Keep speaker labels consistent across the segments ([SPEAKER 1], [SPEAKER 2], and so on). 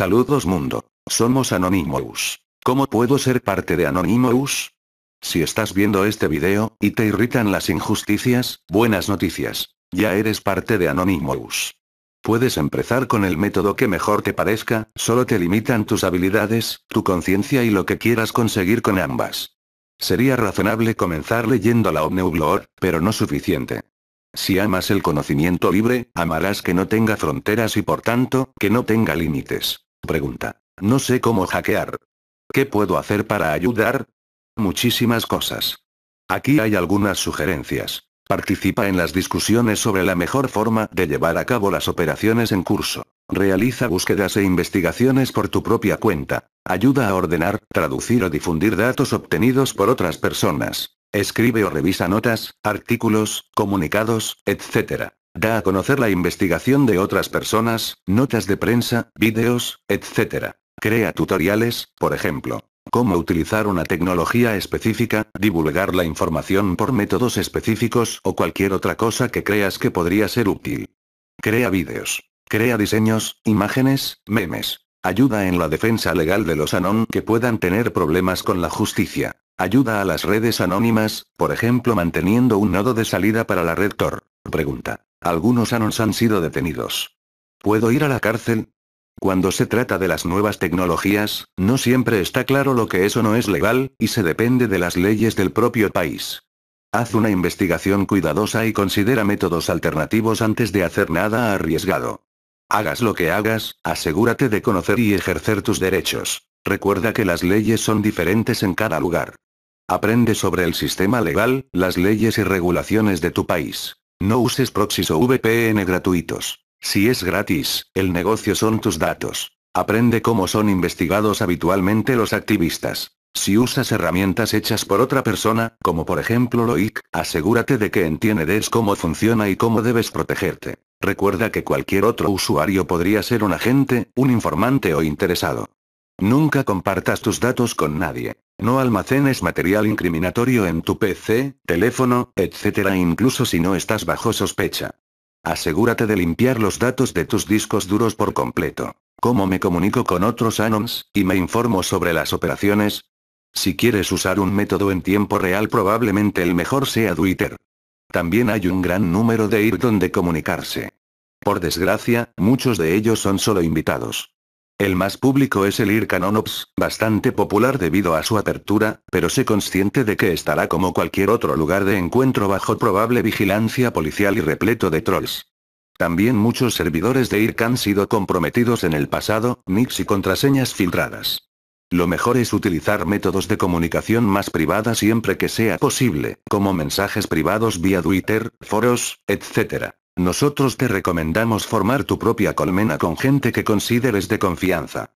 [SPEAKER 1] Saludos mundo. Somos Anonymous. ¿Cómo puedo ser parte de Anonymous? Si estás viendo este video, y te irritan las injusticias, buenas noticias. Ya eres parte de Anonymous. Puedes empezar con el método que mejor te parezca, solo te limitan tus habilidades, tu conciencia y lo que quieras conseguir con ambas. Sería razonable comenzar leyendo la Omneublor, pero no suficiente. Si amas el conocimiento libre, amarás que no tenga fronteras y por tanto, que no tenga límites. Pregunta. No sé cómo hackear. ¿Qué puedo hacer para ayudar? Muchísimas cosas. Aquí hay algunas sugerencias. Participa en las discusiones sobre la mejor forma de llevar a cabo las operaciones en curso. Realiza búsquedas e investigaciones por tu propia cuenta. Ayuda a ordenar, traducir o difundir datos obtenidos por otras personas. Escribe o revisa notas, artículos, comunicados, etc. Da a conocer la investigación de otras personas, notas de prensa, vídeos, etc. Crea tutoriales, por ejemplo. Cómo utilizar una tecnología específica, divulgar la información por métodos específicos o cualquier otra cosa que creas que podría ser útil. Crea vídeos. Crea diseños, imágenes, memes. Ayuda en la defensa legal de los Anon que puedan tener problemas con la justicia. Ayuda a las redes anónimas, por ejemplo manteniendo un nodo de salida para la red Tor. Pregunta. Algunos Anons han sido detenidos. ¿Puedo ir a la cárcel? Cuando se trata de las nuevas tecnologías, no siempre está claro lo que es o no es legal, y se depende de las leyes del propio país. Haz una investigación cuidadosa y considera métodos alternativos antes de hacer nada arriesgado. Hagas lo que hagas, asegúrate de conocer y ejercer tus derechos. Recuerda que las leyes son diferentes en cada lugar. Aprende sobre el sistema legal, las leyes y regulaciones de tu país. No uses proxies o VPN gratuitos. Si es gratis, el negocio son tus datos. Aprende cómo son investigados habitualmente los activistas. Si usas herramientas hechas por otra persona, como por ejemplo Loic, asegúrate de que entiendes cómo funciona y cómo debes protegerte. Recuerda que cualquier otro usuario podría ser un agente, un informante o interesado. Nunca compartas tus datos con nadie. No almacenes material incriminatorio en tu PC, teléfono, etc. incluso si no estás bajo sospecha. Asegúrate de limpiar los datos de tus discos duros por completo. ¿Cómo me comunico con otros Anons, y me informo sobre las operaciones? Si quieres usar un método en tiempo real probablemente el mejor sea Twitter. También hay un gran número de ir donde comunicarse. Por desgracia, muchos de ellos son solo invitados. El más público es el Ircan Onops, bastante popular debido a su apertura, pero sé consciente de que estará como cualquier otro lugar de encuentro bajo probable vigilancia policial y repleto de trolls. También muchos servidores de IRC han sido comprometidos en el pasado, nics y contraseñas filtradas. Lo mejor es utilizar métodos de comunicación más privada siempre que sea posible, como mensajes privados vía Twitter, foros, etc. Nosotros te recomendamos formar tu propia colmena con gente que consideres de confianza.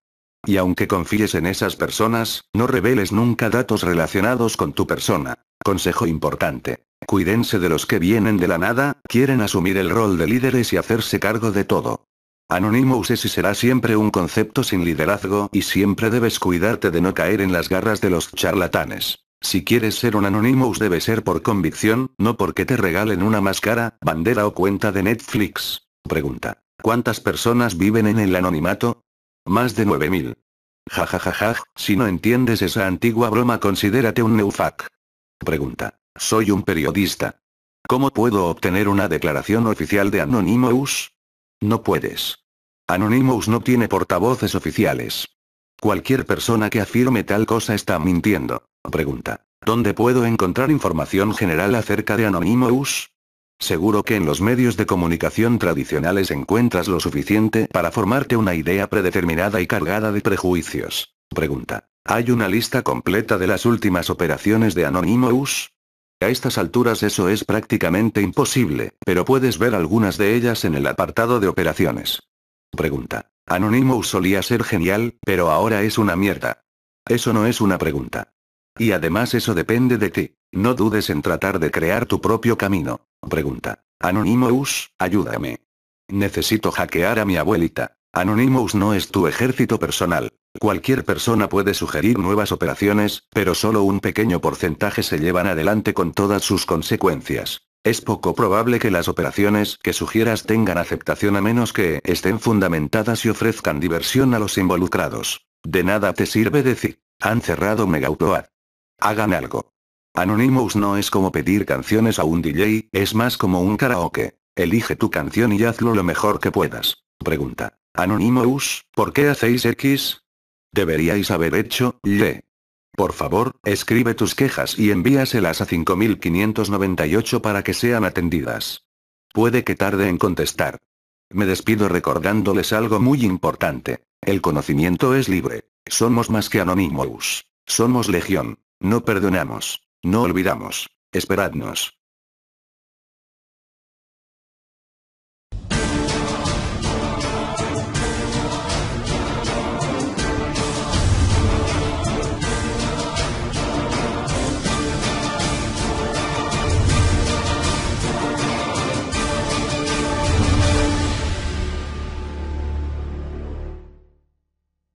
[SPEAKER 1] Y aunque confíes en esas personas, no reveles nunca datos relacionados con tu persona. Consejo importante. Cuídense de los que vienen de la nada, quieren asumir el rol de líderes y hacerse cargo de todo. Anonymous es y será siempre un concepto sin liderazgo y siempre debes cuidarte de no caer en las garras de los charlatanes. Si quieres ser un Anonymous debe ser por convicción, no porque te regalen una máscara, bandera o cuenta de Netflix. Pregunta. ¿Cuántas personas viven en el anonimato? Más de 9000. Jajajaja, si no entiendes esa antigua broma considérate un neufac. Pregunta. Soy un periodista. ¿Cómo puedo obtener una declaración oficial de Anonymous? No puedes. Anonymous no tiene portavoces oficiales. Cualquier persona que afirme tal cosa está mintiendo. Pregunta. ¿Dónde puedo encontrar información general acerca de Anonymous? Seguro que en los medios de comunicación tradicionales encuentras lo suficiente para formarte una idea predeterminada y cargada de prejuicios. Pregunta. ¿Hay una lista completa de las últimas operaciones de Anonymous? A estas alturas eso es prácticamente imposible, pero puedes ver algunas de ellas en el apartado de operaciones. Pregunta. Anonymous solía ser genial, pero ahora es una mierda. Eso no es una pregunta. Y además eso depende de ti. No dudes en tratar de crear tu propio camino. Pregunta. Anonymous, ayúdame. Necesito hackear a mi abuelita. Anonymous no es tu ejército personal. Cualquier persona puede sugerir nuevas operaciones, pero solo un pequeño porcentaje se llevan adelante con todas sus consecuencias. Es poco probable que las operaciones que sugieras tengan aceptación a menos que estén fundamentadas y ofrezcan diversión a los involucrados. De nada te sirve decir, han cerrado Megautoad. Hagan algo. Anonymous no es como pedir canciones a un DJ, es más como un karaoke. Elige tu canción y hazlo lo mejor que puedas. Pregunta. Anonymous, ¿por qué hacéis X? Deberíais haber hecho, Y. Por favor, escribe tus quejas y envíaselas a 5598 para que sean atendidas. Puede que tarde en contestar. Me despido recordándoles algo muy importante. El conocimiento es libre. Somos más que Anonymous. Somos legión. No perdonamos. No olvidamos. Esperadnos.